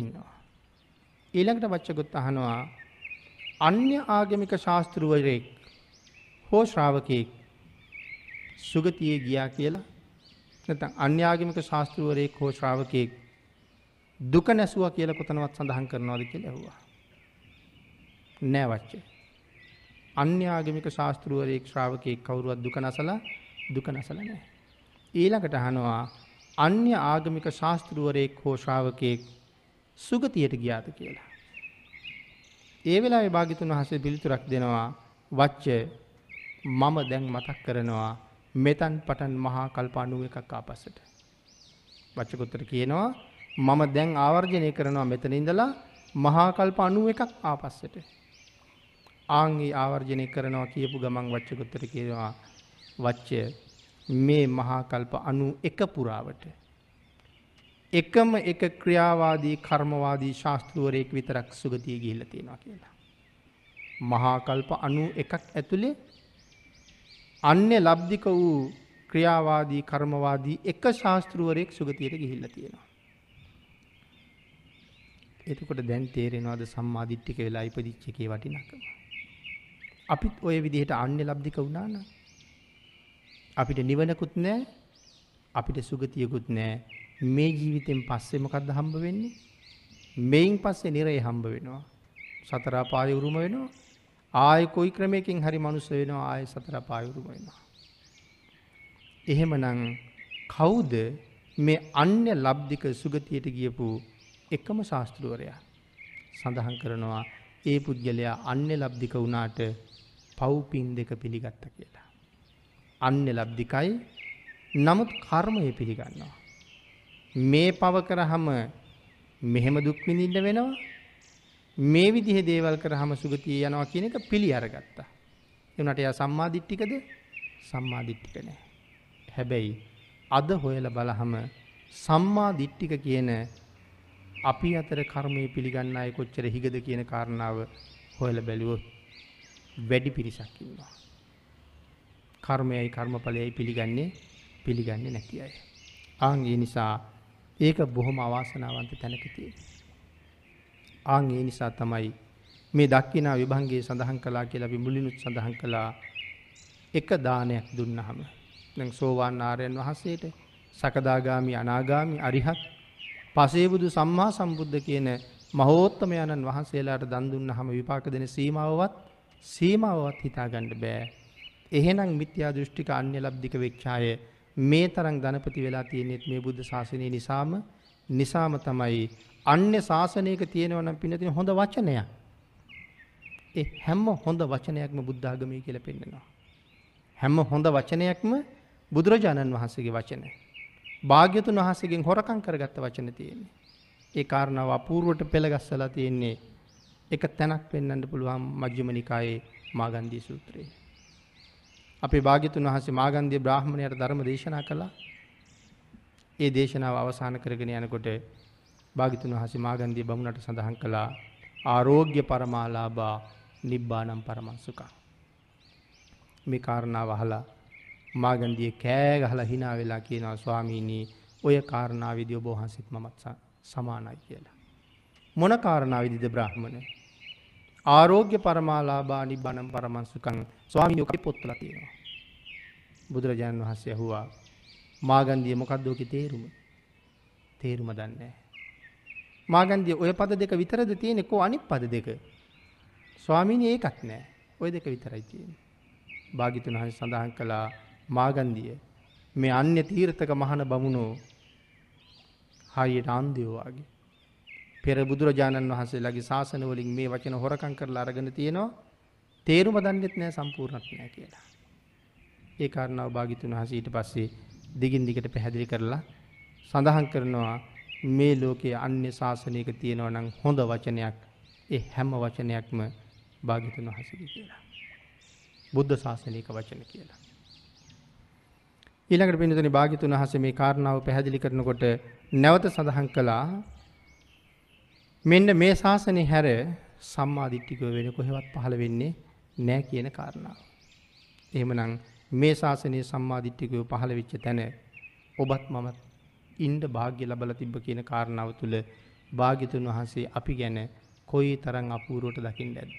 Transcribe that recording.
ඉන්නවා. ඊළඟට වච්චගොත් අහනවා අන්‍ය ආගමික ශාස්තෘුවරයෙක් හෝ ශ්‍රාවකයෙක් සුගතියේ ගියා කියලා නැතන් අන්‍යාගමික ශාස්තෘුවරයෙක් හෝ ශ්‍රාවකයෙක් දුක නැසුව කියල කොතනවත් සඳහන් කරනවාද කිය ලැවවා. නෑවච්චේ. අන්‍යාගමික ශාස්තෘුවරයෙක් ශ්‍රාවකයෙක් කවුරුවත් දුක නසල දුක නසල නෑ. ඊළඟට හනවා අන්‍ය ආගමික ශාස්තෘුවරයෙක් හෝ ශ්‍රාවකයෙක් සුගතියට ගියාත කියලා. ඒ වෙලා භාගිතුන් වහසේ පිළිතුරක් දෙනවා වච්ච මම දැන් මතක් කරනවා මෙතන් පටන් මහා කල්ප අනුව එකක් ආපස්සට. වච්චකොත්තට කියනවා මම දැන් ආවර්ජනය කරනවා මෙතන ඉඳලා මහා කල්ප අනුව එකක් ආපස්සට. ආංගේ ආවර්ජනය කරනවා කියපු ගමන් වච්චකොත්තට කියනවා වච්චය මේ මහාකල්ප අනු එක පුරාවට එකම එක ක්‍රියාවාදී කර්මවාදී ශාස්තෘුවරයෙක් විතරක් සුගතිය ගිහිල තියෙනවා කියලා. මහාකල්ප අනු එකක් ඇතුළේ අන්න ලබ්ධික වූ ක්‍රියාවාදී කර්මවාදී එක ශාස්තෘුවරයෙක් සුගතියට ගිහිල්ල තියෙනවා. එතකොට දැන් තේරෙනවාද සම්මාධිට්ටික වෙලා ඉපදිච්චකේ වටිනකම. අපිත් ඔය විදිහට අන්‍ය ලබ්ධික වුණාන අපිට නිවනකුත් නෑ අපිට සුගතියකුත් නෑ මේ ජීවිතෙන් පස්සේ මොකක්ද හම්බ වෙන්නේ? මෙයින් පස්සේ නිරේ හම්බ වෙනවා. සතර පාය උරුම වෙනවා. ආයෙ කොයි ක්‍රමයකින් හරි මනුස්ස වෙනවා ආයෙ සතර පාය උරුම වෙනවා. එහෙමනම් කවුද මේ අන්‍ය ලබ්ධික සුගතියට ගියපු එකම ශාස්ත්‍රවරයා සඳහන් කරනවා ඒ පුද්ගලයා අන්‍ය ලබ්ධික වුණාට පව්පින් දෙක පිළිගත්ත කියලා. අන්‍ය ලබ්ධිකයි නමුත් කර්මය පිළිගන්නවා. මේ පව කරහම මෙහෙම දුක් විඳින්න වෙනවා. මේ විදිහේ දේවල් කරහම සුගතිය යනවා කියන එක පිළි අරගත්තා. එුණට එයා සම්මාදිට්ඨිකද? සම්මාදිට්ඨික නෑ. හැබැයි අද හොයලා බලහම සම්මාදිට්ඨික කියන අපි අතර කර්මය පිළිගන්න අය කොච්චර හිගද කියන කාරණාව හොයලා බැලුවොත් වැඩි පිරිසක් ඉන්නවා. කර්මයයි කර්මඵලයයි පිළිගන්නේ පිළිගන්නේ නැති අය. ආන් ඒ නිසා ඒක බොහොම අවාසනාවන්ත තැනකතිය. ආං ඒ නිසා තමයි මේ දක්කිනා විභන්ගේ සඳහන් කලා කියලා විමුලිනුත් සඳහන් කළා එක දානයක් දුන්නහම. දැන් සෝවාන් ආරයන් වහන්සේට සකදාගාමි අනාගාමි අරිහත් පසේබුදු සම්මා සම්බුද්ධ කියන මහෝත්තමයණන් වහන්සේලාට දන්දුන්න හම විපාක දෙන සීමාවවත් සීමාවවත් හිතාගණ්ඩ බෑ. එහෙනම් මිත්‍යා දෘෂ්ටික අන්‍ය ලබ්ධික වෙච්චාය මේ තරම් ධනපති වෙලා තියෙනෙත් මේ බුද්ධ ශාසනය නිසාම නිසාම තමයි අන්‍ය ශාසනයක තියෙනවනම් පිනතින හොඳ වචනයක්. ඒ හැම හොඳ වචනයක්ම බුද්ධාගමී කියලා පෙන්නනවා. හැම හොඳ වචනයක්ම බුදුරජාණන් වහන්සේගේ වචන. භාග්‍යතුන් වහන්සේගෙන් හොරකං කරගත්ත වචන තියෙන්නේ. ඒ කාරණාව අපූර්ුවට පෙළගස්සලා තියෙන්නේ එක තැනක් පෙන්න්නට පුළුවන් මජ්‍යමනිකායේ මාගන්දී සූත්‍රයේ. අපේ භාගිතුන් වහසේ මාගන්දය බ්‍රහ්මණයට ධර්ම දේශනා කළා ඒ දේශනාව අවසාන කරගෙන යනකොට භාගිතුන් වහසේ මාගන්දී බමුණට සඳහන් කළා ආරෝග්‍ය පරමාලාබා නිබ්බානම් පරමස්සුකා. මේ කාරණාව අහලා මාගන්දිය කෑගහලා හිනා වෙලා කියනවා ස්වාමීනී ඔය කාරණාවිදිය ඔබහන්සිත් මමත් සමානයි කියලා. මොන කාරණාවිදිද බ්‍රහ්මණය ආරෝග්‍ය පරමාලාභා නිබ්බානම් පරමංසුකං ස්වාමීන් වහන්සේ පොත්වල තියෙනවා. බුදුරජාණන් වහන්සේ ඇහුවා මාගන්දිය මොකද්ද ඔකේ තේරුම? තේරුම දන්නේ නැහැ. මාගන්දිය ඔය පද දෙක විතරද තියෙන්නේ කො අනිත් පද දෙක? ස්වාමීනි ඒකක් නැහැ. ওই දෙක විතරයි තියෙන්නේ. භාග්‍යතුන් වහන්සේ සඳහන් කළා මාගන්දිය මේ අන්‍ය තීර්ථක මහන බමුණෝ හරියට අන්ධයෝ වගේ පෙර බුදුරජාණන් වහන්සේලාගේ ශාසනවලින් මේ වචන හොරකං කරලා අරගෙන තියෙනවා තේරුම දන්නෙත් නෑ සම්පූර්ණත් නෑ කියලා. ඒ කාරණාව භාගිතුන් වහන්සේ ඊට පස්සේ දිගින් දිගට පැහැදිලි කරලා සඳහන් කරනවා මේ ලෝකයේ අන්‍ය ශාසනයක තියෙනවා නම් හොඳ වචනයක් ඒ හැම වචනයක්ම භාගිතුන් වහන්සේ කියලා. බුද්ධ ශාසනයක වචන කියලා. ඊළඟට පින්තුනි භාගිතුන් වහන්සේ මේ කාරණාව පැහැදිලි කරනකොට නැවත සඳහන් කළා මෙන්න මේ ශාසනය හැර සම්මාධිට්ටිකව වෙන කොහෙවත් පහළ වෙන්නේ නෑ කියන කාරණාව. එහෙමනම් මේ ශාසනය සම්මාධිට්ටිකව පහළ වෙච්ච තැන ඔබත් මමත් ඉන්ඩ භාග්‍ය ලබල තිබ්බ කියන කාරණාව තුළ භාගිතුන් වහන්සේ අපි ගැන කොයි තරං අපූරුවට දකිින් ඇත්ද.